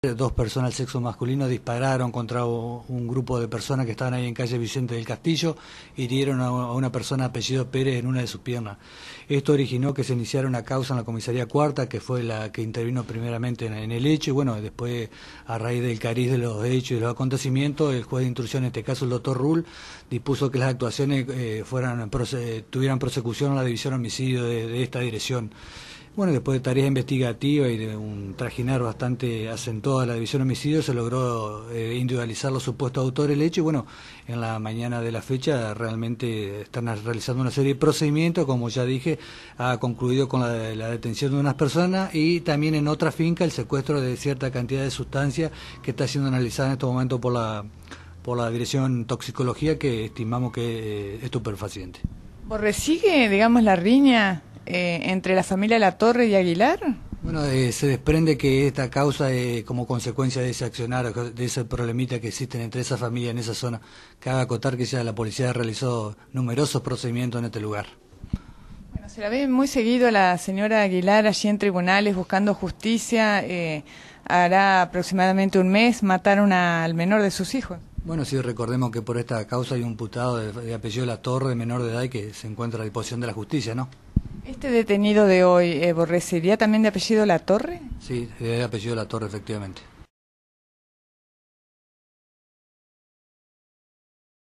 Dos personas del sexo masculino dispararon contra un grupo de personas que estaban ahí en calle Vicente del Castillo y hirieron a una persona apellido Pérez en una de sus piernas. Esto originó que se iniciara una causa en la comisaría cuarta, que fue la que intervino primeramente en el hecho, y bueno, después, a raíz del cariz de los hechos y los acontecimientos, el juez de instrucción, en este caso el doctor Rull, dispuso que las actuaciones eh, eh, tuvieran prosecución a la división homicidio de esta dirección. Bueno, después de tareas investigativas y de un trajinar bastante acentuado a la división de homicidios, se logró eh, individualizar los supuestos autores del hecho. Y bueno, en la mañana de la fecha realmente están realizando una serie de procedimientos, como ya dije, ha concluido con la, detención de unas personas y también en otra finca el secuestro de cierta cantidad de sustancias que está siendo analizada en este momento por la, por la Dirección Toxicología, que estimamos que eh, es estupefaciente. ¿Sigue, digamos, la riña? Eh, entre la familia La Torre y Aguilar? Bueno, eh, se desprende que esta causa eh, como consecuencia de ese accionar, de ese problemita que existe entre esa familia en esa zona. Cabe acotar que ya la policía realizó numerosos procedimientos en este lugar. Bueno, se la ve muy seguido a la señora Aguilar allí en tribunales buscando justicia. Eh, hará aproximadamente un mes mataron al menor de sus hijos. Bueno, sí, recordemos que por esta causa hay un imputado de, apellido La Torre, menor de edad, y que se encuentra a disposición de la justicia, ¿no? ¿Este detenido de hoy, eh, sería también de apellido La Torre? Sí, de apellido La Torre, efectivamente.